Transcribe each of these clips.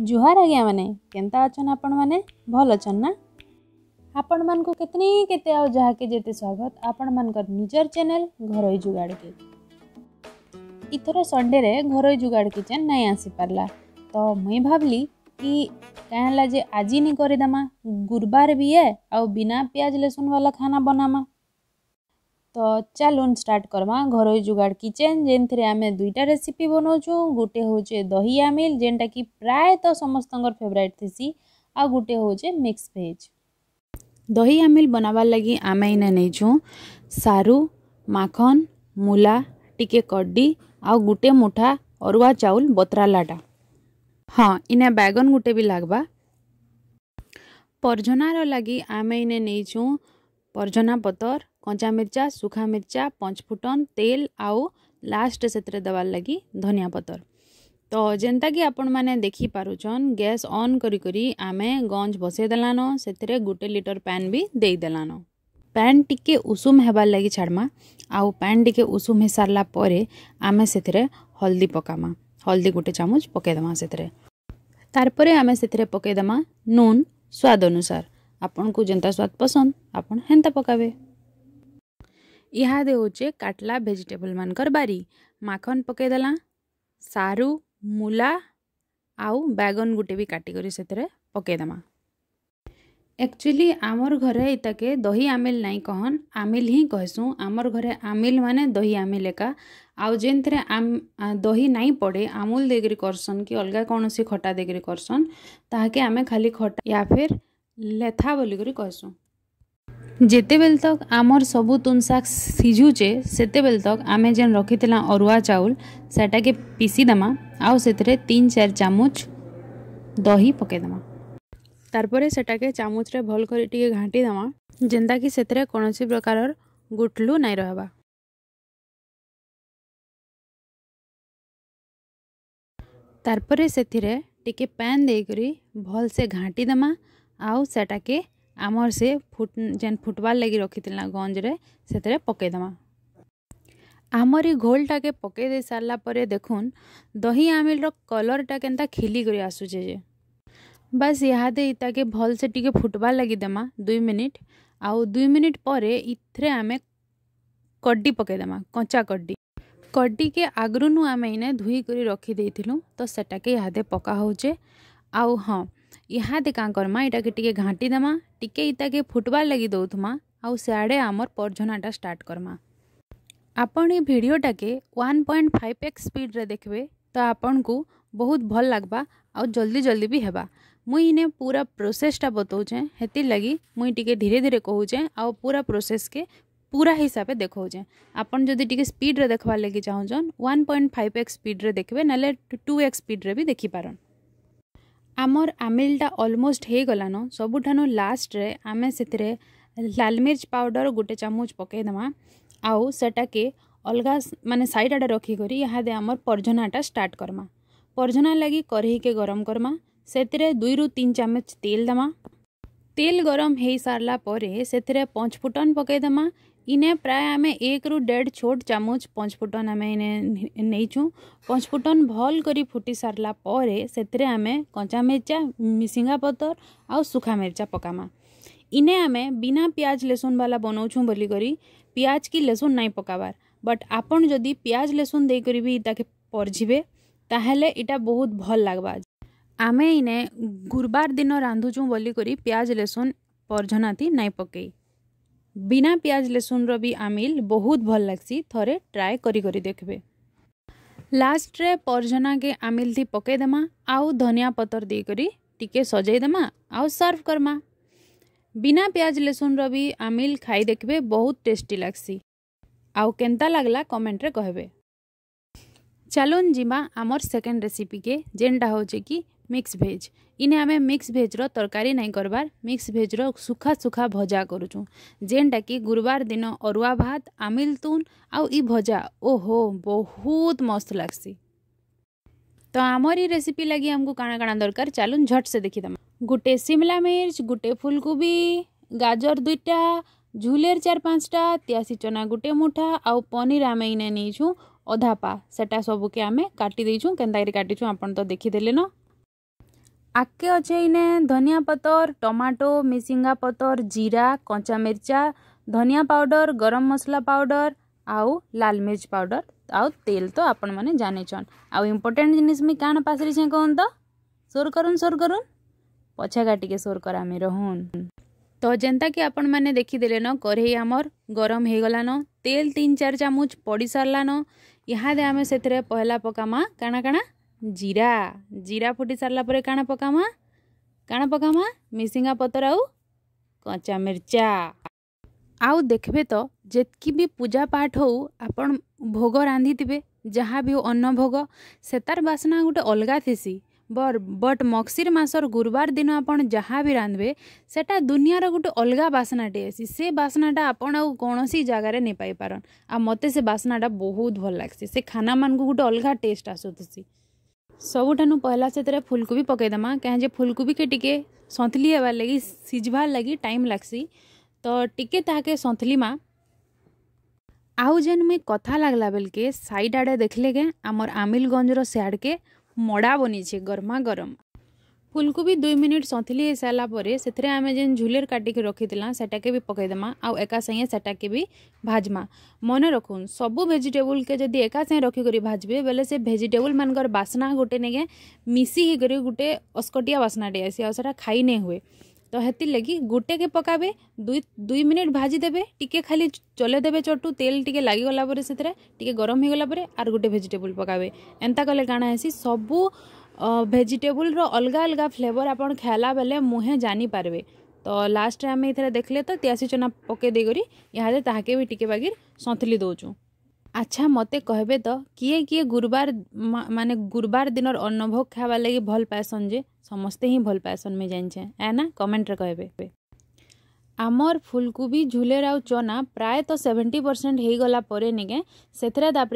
जुहार आज्ञा मैंने केन्ता अच्छा आपण मैने भल अच्छा आपण मान को के जेते स्वागत आपण मान निजर चैनल घर जुगाड़ के इथर संडे रे घर जुगाड़ किचन नहीं आसी पार्ला तो मुई भावली कि कहला जे आज नहीं करदेमा गुरुवार भी है आउ बिना प्याज लहसुन वाला खाना बनामा তো ଚାଲୁନ୍ ଷ୍ଟାର୍ଟ କର୍ମା ଘରୋଇ ଯୁଗାଡ଼ କିଚେନ୍ ଯେନ୍ଥିରେ ଆମେ ଦୁଇଟା ରେସିପି ବନଉଛୁ ଗୋଟେ ହେଉଛେ ଦହି ଆମିଲ୍ ଯେନ୍ଟାକି ପ୍ରାୟତଃ ସମସ୍ତଙ୍କର ଫେଭରାଇଟ୍ ଥିସି ଆଉ ଗୋଟେ ହେଉଛେ ମିକ୍ସ ଭେଜ୍ ଦହି ଆମିଲ୍ ବନାବାର୍ ଲାଗି ଆମେ ଇନେ ନେଇଛୁଁ ସାରୁ ମାଖନ୍ ମୂଲା ଟିକେ କଡ଼ି ଆଉ ଗୋଟେ ମୁଠା ଅରୁଆ ଚାଉଲ୍ ବତ୍ରାଲାଟା ହଁ ଇନେ ବାଇଗନ୍ ଗୋଟେ ବି ଲାଗ୍ବା ପର୍ଜନାର ଲାଗି ଆମେ ଇନେ ନେଇଛୁଁ ପର୍ଜନା ପତର୍ कंचा मिर्चा सुखा मिर्चा पंचफुटन तेल आउ लास्ट से देवार लगी धनिया पतर तो जेनता कि आपण मैंने देखिपन गैस अन करें गंज बसईदेलान से गोटे लिटर पैन भी देदेलान पैन टिके उषुम होबार लगी छाड़मा आउ पैन टिके उषुम हो सारापर आम से हल्दी पकामा हल्दी गोटे चामच पकईदमा से तार आम से पकईदमा नून स्वाद अनुसार आपण को जेनता स्वाद पसंद आपता पकाबे ଇହା ଦେଉଛେ କାଟ୍ଲା ଭେଜିଟେବଲ୍ମାନଙ୍କର ବାରି ମାଖନ୍ ପକେଇଦେଲା ସାରୁ ମୂଲା ଆଉ ବାଗନ୍ ଗୁଟେ ବି କାଟିକରି ସେଥିରେ ପକେଇଦେମା ଆକ୍ଚୁଆଲି ଆମର୍ ଘରେ ଇତାକେ ଦହି ଆମିଲ୍ ନାଇଁ କହନ୍ ଆମିଲ୍ ହିଁ କହେସୁଁ ଆମର୍ ଘରେ ଆମିଲ୍ ମାନେ ଦହି ଆମିଲ୍ ଏକା ଆଉ ଯେନ୍ଥିରେ ଦହି ନାଇଁ ପଡ଼େ ଆମୁଲ୍ ଦେଇକିରି କର୍ସନ୍ କି ଅଲଗା କୌଣସି ଖଟା ଦେଇକିରି କର୍ସନ୍ ତାହାକେ ଆମେ ଖାଲି ଖଟା ୟା ଫିର୍ ଲେଥା ବୋଲିକରି କହେସୁଁ ଯେତେବେଲେ ତକ୍ ଆମର୍ ସବୁ ତୁନ୍ ଶାଗ୍ ସିଝୁଛେ ସେତେବେଲେ ତକ୍ ଆମେ ଯେନ୍ ରଖିଥିଲା ଅରୁଆ ଚାଉଲ୍ ସେଟାକେ ପିସିଦେମା ଆଉ ସେଥିରେ ତିନ୍ ଚାରି ଚାମଚ ଦହି ପକେଇଦେମା ତାର୍ପରେ ସେଟାକେ ଚାମଚରେ ଭଲ୍ କରି ଟିକେ ଘାଣ୍ଟି ଦେମା ଯେନ୍ତାକି ସେଥିରେ କୌଣସି ପ୍ରକାରର ଗୁଟଲୁ ନାଇଁ ରହେବା ତାର୍ପରେ ସେଥିରେ ଟିକେ ପ୍ୟାନ୍ ଦେଇକରି ଭଲ୍ସେ ଘାଣ୍ଟି ଦେମା ଆଉ ସେଟାକେ ଆମର ସେ ଫୁଟ୍ ଯେନ୍ ଫୁଟ୍ବାର୍ ଲାଗି ରଖିଥିଲା ଗଞ୍ଜରେ ସେଥିରେ ପକେଇଦେମା ଆମର ଏ ଘୋଲ୍ଟାକେ ପକେଇ ଦେଇ ସାରିଲା ପରେ ଦେଖୁନ୍ ଦହି ଆମିଲର କଲର୍ଟା କେନ୍ତା ଖିଲିକରି ଆସୁଛେ ଯେ ବାସ୍ ଇହାଦେ ଇତାକେ ଭଲ୍ସେ ଟିକେ ଫୁଟ୍ବାର୍ ଲାଗି ଦେମା ଦୁଇ ମିନିଟ୍ ଆଉ ଦୁଇ ମିନିଟ୍ ପରେ ଇଥିରେ ଆମେ କଡ଼ି ପକେଇଦେମା କଞ୍ଚା କଡ଼ି କଡ଼ିକେ ଆଗରୁନୁ ଆମେ ଇନେ ଧୁଇକରି ରଖିଦେଇଥିଲୁ ତ ସେଟାକେ ଇହାଦେ ପକା ହଉଛେ ଆଉ ହଁ इहादे का करमा ये टे घाटी देमा टिके इताके फुटवार लगी दौथमा आड़े आमर परझनाटा स्टार्ट करमा आपण भिडटा के वन पॉइंट फाइव एक्स स्पीड्रे देखे तो आपन को बहुत भल लग्वा आउ जल्दी जल्दी भी होगा मुई इन्हें पूरा प्रोसेसटा बताऊे हेती लगी मुई टी धीरे धीरे कहूचे आउ पूरा प्रोसेस के पूरा हिसाब से देखे आपन जदि टी स्पीड्रे देखवार लगी चाहूँ वन पॉइंट फाइव एक्स स्पीड्रे देखे ना टू एक्स स्पीड्रे भी देखिपारन ଆମର୍ ଆମିଲଟା ଅଲମୋଷ୍ଟ ହେଇଗଲାନ ସବୁଠାନୁ ଲାଷ୍ଟରେ ଆମେ ସେଥିରେ ଲାଲ ମିର୍ଚ ପାଉଡ଼ର ଗୋଟେ ଚାମଚ ଚାମୁଚ ଦେବା ଆଉ ସେଟାକେ ଅଲଗା ମାନେ ସାଇଡ଼ ଆଡ଼େ ରଖିକରି ଇହାଦେ ଆମର ପର୍ଝନାଟା ଷ୍ଟାର୍ଟ କର୍ମା ପର୍ଝନା ଲାଗି କରେଇକେ ଗରମ କର୍ମା ସେଥିରେ ଦୁଇରୁ ତିନି ଚାମଚ ତେଲ ଦେମା ତେଲ ଗରମ ହେଇସାରିଲା ପରେ ସେଥିରେ ପଞ୍ଚ ଫୁଟନ ପକେଇଦେମା इन्हें प्राय आम एक रु डेढ़ छोट चामच पंच फुटन आम इन नहींचू पंच फुटन भल कर फुटी सारापर से आम कंचा मिर्चा मिशिंगा पतर आखा मिर्चा पकामा इने आम बिना पिज लेसुन बाला बनाऊ बोलिकर पिज कि लेसुन नाई पकावार बट आपन जदि पिज लेसुन देकर भी इताके परझे ताहले इटा बहुत भल लगवा आम इने गुरबार दिन रांधुचू बोलिकर पिज लेसुन परझनाती नहीं पकई ବିନା ପିଆଜ ଲେସୁନ୍ର ବି ଆମିଲ ବହୁତ ଭଲ ଲାଗ୍ସି ଥରେ ଟ୍ରାଏ କରି କରି ଦେଖିବେ ଲାଷ୍ଟରେ ପର୍ଜନାକେ ଆମିଲଥି ପକେଇଦେମା ଆଉ ଧନିଆ ପତର ଦେଇକରି ଟିକେ ସଜେଇଦେମା ଆଉ ସର୍ଭ କର୍ମା ବିନା ପିଆଜ ଲେସୁନ୍ର ବି ଆମିଲ ଖାଇ ଦେଖିବେ ବହୁତ ଟେଷ୍ଟି ଲାଗ୍ସି ଆଉ କେନ୍ତା ଲାଗ୍ଲା କମେଣ୍ଟରେ କହିବେ ଚାଲୁନ୍ ଯିମା ଆମର ସେକେଣ୍ଡ ରେସିପିକେ ଯେନ୍ଟା ହେଉଛି କି मिक्स भेज इन्हें आम मिक्स भेज्र तरकारी नहीं करबार मिक्स भेज्र सुखा सुखा भजा करुचुँ जेनटा कि गुरुवार दिन अरुआ भात आमिल तुन आउ यजा ओहो बहुत मस्त लग्सी तो आमर ये लगी आमको काण काणा दरकार चलून झट से देखीदमा गोटे शिमला मिर्च गोटे फुलकोबी गाजर दुईटा झुलेर चार पाँचटा त्यासी चना गोटे मुठा आउ पनीर आम इने नहींछूँ अधापा सेटा सबके ସବୁକେ ଆମେ କାଟି ଦେଇଛୁ କେନ୍ତାକରି କାଟିଛୁ ଆପଣ ତ ଆଗ୍କେ ଅଛେ ଇନେ ଧନିଆ ପତର୍ ଟମାଟୋ ମିସିଙ୍ଗା ପତର୍ ଜିରା କଞ୍ଚା ମିର୍ଚା ଧନିଆ ପାଉଡ଼ର୍ ଗରମ ମସଲା ପାଉଡ଼ର୍ ଆଉ ଲାଲ୍ ମିର୍ଚ ପାଉଡ଼ର୍ ଆଉ ତେଲ୍ ତ ଆପଣମାନେ ଜାନିଛନ୍ ଆଉ ଇମ୍ପୋର୍ଟାଣ୍ଟ୍ ଜିନିଷ୍ ମୁଇଁ କାଣା ପାସରିଛେଁ କହୁନ୍ ତ ସୋର୍ କରୁନ୍ ସୋର୍ କରୁନ୍ ପଛାକା ଟିକେ ସୋର୍ କରାମି ରହୁନ୍ ତ ଯେନ୍ତାକି ଆପଣମାନେ ଦେଖିଦେଲେନ କରେଇ ଆମର୍ ଗରମ ହେଇଗଲାନ ତେଲ୍ ତିନ୍ ଚାରି ଚାମୁଚ୍ ପଡ଼ି ସାରିଲାନ ଇହାଦେ ଆମେ ସେଥିରେ ପହେଲା ପକାମା କାଣା କାଣା ଜିରା ଜିରା ଫୁଟି ସାରିଲା ପରେ କାଣା ପକାମା କାଣା ପକାମା ମିସିଙ୍ଗା ପତର ଆଉ କଞ୍ଚା ମିର୍ଚା ଆଉ ଦେଖିବେ ତ ଯେତ୍କି ବି ପୂଜା ପାଠ ହଉ ଆପଣ ଭୋଗ ରାନ୍ଧିଥିବେ ଯାହା ବି ଅନ୍ନ ଭୋଗ ସେତାର ବାସ୍ନା ଗୋଟେ ଅଲଗା ଥିସି ବର୍ ବଟ୍ ମକ୍ସିର ମାସର ଗୁରୁବାର ଦିନ ଆପଣ ଯାହା ବି ରାନ୍ଧିବେ ସେଟା ଦୁନିଆର ଗୋଟେ ଅଲଗା ବାସ୍ନାଟେ ଅଛି ସେ ବାସ୍ନାଟା ଆପଣ ଆଉ କୌଣସି ଜାଗାରେ ନେଇ ପାଇପାରନ୍ ଆଉ ମୋତେ ସେ ବାସ୍ନାଟା ବହୁତ ଭଲ ଲାଗ୍ସି ସେ ଖାନାମାନଙ୍କୁ ଗୋଟେ ଅଲଗା ଟେଷ୍ଟ ଆସୁଥିସି ସବୁଠାନୁ ପହଲା ସେଥିରେ ଫୁଲକୋବି ପକେଇଦେମା କାହିଁଯେ ଫୁଲକୋବିକେ ଟିକେ ସନ୍ତଲି ହେବାର୍ ଲାଗି ସିଝବାର୍ ଲାଗି ଟାଇମ୍ ଲାଗ୍ସି ତ ଟିକେ ତାହାକେ ସନ୍ତଲିମା ଆଉ ଯେନ୍ ମୁଇଁ କଥା ଲାଗ୍ଲା ବେଲ୍କେ ସାଇଡ଼୍ ଆଡ଼େ ଦେଖ୍ଲେ କେଁ ଆମର୍ ଆମିଲ୍ଗଞ୍ଜର ସିଆଡ଼କେ ମଡ଼ା ବନିଛେ ଗରମା ଗରମ୍ भी दुई मिनिट सतिली हो सारापर से आम जेन झुलेर काटिक रखीला सेटाके भी पकईदेमा आउ एका संगे सेटाके भी भाजमा मन रख सब भेजिटेबुल के जदि एका संगे रखिकर भाजबे बोले से भेजिटेबुल मान बास्ना गोटे नगे मिसी गोटे अस्कटिया बास्नाटे आस आटा खाई नहीं हुए तो हेतिर लगी गोटे के पकाबे दुई दुई मिनिट भाजीदे टिके खाली चलेदे चटु तेल टिके लगिगला से गरम होगला आर गोटे भेजिटेबुल पकाबे एंता कले काणा सबू ভেজিটেবুলর অলগা অলগা ফ্লেভর আপনার খেলা বেলে মুহে জানি পারবে তো লাস্টে আমি এখানে দেখলে তো তিয়াশি চনা পকাই দিয়ে ইহাদে তাহাকে বি টিকি বাগির সঁতলি দেছু আচ্ছা মতে কহবে তো কিয়ে কিয়ে গুরুবার মানে গুরুবার দিনর অন্নভোগ খাবার লাগি ভাল পাইছন যে ସମସ୍ତେ হি ভাল ପାଏସନ୍ ମୁଇଁ জানছে এ না କମେଣ୍ଟରେ কহবে आमर फुलकोबी झूलेर आउ चना प्रायत तो सेवेन्टी परसेंट होगलापर निगे से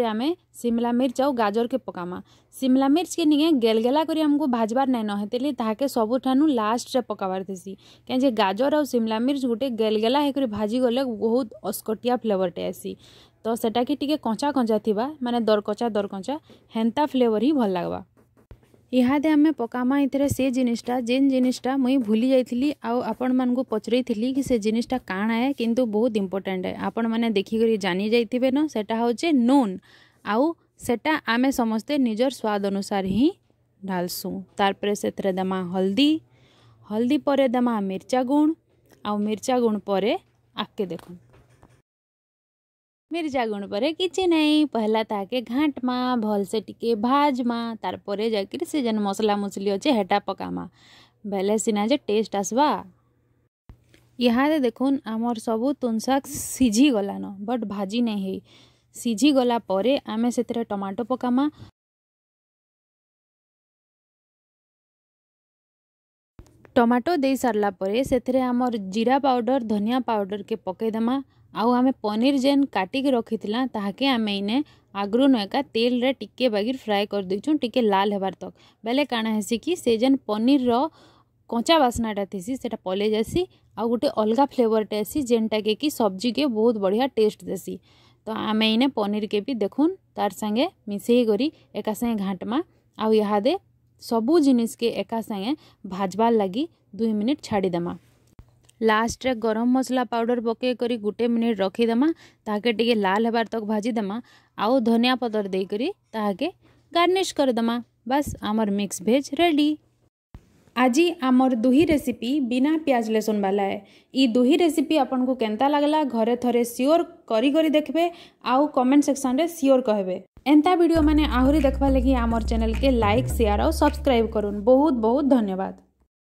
आम सिमला मिर्च आउ गाजर के पकामा सिमला मिर्च के निके गेलगेला आमको भाजबार नाइन है ताके सबुठान लास्ट पकाबार थी कहीं गाजर आउ सिमला मिर्च गोटे गेलगेला होकर भाजीगले बहुत अस्कटिया फ्लेवरटे आसी तो सेटा कि टी कंचा कंचा थी माने दरकचा दरकचा हेन्ता फ्लेवर ही भल लग्वा इहादे आम पकामा ये से जिनटा जिन जिनटा मुई भूली जाइली आउ आपण मानक पचरई कि से जिनटा काण है किंतु बहुत इम्पोर्टाट है आपण मैंने देखिकर जानी जाइए न सेटा हूँ नून आउ सेटा आमे समस्ते निजर स्वाद अनुसार ही ढालसुँ तार से दमा हल्दी हल्दी पर दमा मिर्चा गुण आउ मिर्चा गुण पर आके देखूँ मिर्जा गुण पर कि नहीं पहला था के घाट मा भल से टिके भाज मा तार परे जाकर मसला मुसली अच्छे हेटा पकामा बेले सीना जे टेस्ट आसवा यहाँ देख आमर सब तुन शाग सीझी गलान बट भाजी नहीं सीझी गला परे आमे से टमाटो पकामा टमाटो दे सारापर से आमर जीरा पाउडर धनिया पाउडर के पकईदमा आम पनीर जेन काटिक रखी ताकि इने आगु नएका तेल रे टिके बागिर फ्राए कर देचु टिके लाल हबार तक बेले काण हेसी कि से जेन पनीर र कंचा बास्नाटा थी से पलि जासी आ गोटे अलग फ्लेवरटे आसी जेनटा के कि सब्जी के बहुत बढ़िया टेस्ट देसी तो आम इन पनीर के भी देखुन तार सागे मिसेकोरी एका सागे घाटमा आउ यहा सबू जिनिस के एका सागे भाजवार लगी दुई मिनिट छाड़ीदेमा ଲାଷ୍ଟରେ ଗରମ ମସଲା ପାଉଡ଼ର ପକାଇ କରି ଗୋଟେ ମିନିଟ୍ ରଖିଦେମା ତାହାକେ ଟିକେ ଲାଲ ହେବାର ତକ ଭାଜିଦେମା ଆଉ ଧନିଆ ପତର ଦେଇକରି ତାହାକେ ଗାର୍ନିଶ କରିଦେମା ବାସ୍ ଆମର ମିକ୍ସ ଭେଜ୍ ରେଡ଼ି ଆଜି ଆମର ଦୁହି ରେସିପି ବିନା ପିଆଜ ଲେସୁନ୍ ବାଲା ଏ ଇ ଦୁହି ରେସିପି ଆପଣଙ୍କୁ କେନ୍ତା ଲାଗଲା ଘରେ ଥରେ ସିଓର କରି କରି ଦେଖିବେ ଆଉ କମେଣ୍ଟ ସେକ୍ସନରେ ସିଓର କହିବେ ଏନ୍ତା ଭିଡ଼ିଓ ମାନେ ଆହୁରି ଦେଖିବା ଲାଗି ଆମର ଚ୍ୟାନେଲକେ ଲାଇକ୍ ସେୟାର ଆଉ ସବସ୍କ୍ରାଇବ୍ କରୁନ୍ ବହୁତ ବହୁତ ଧନ୍ୟବାଦ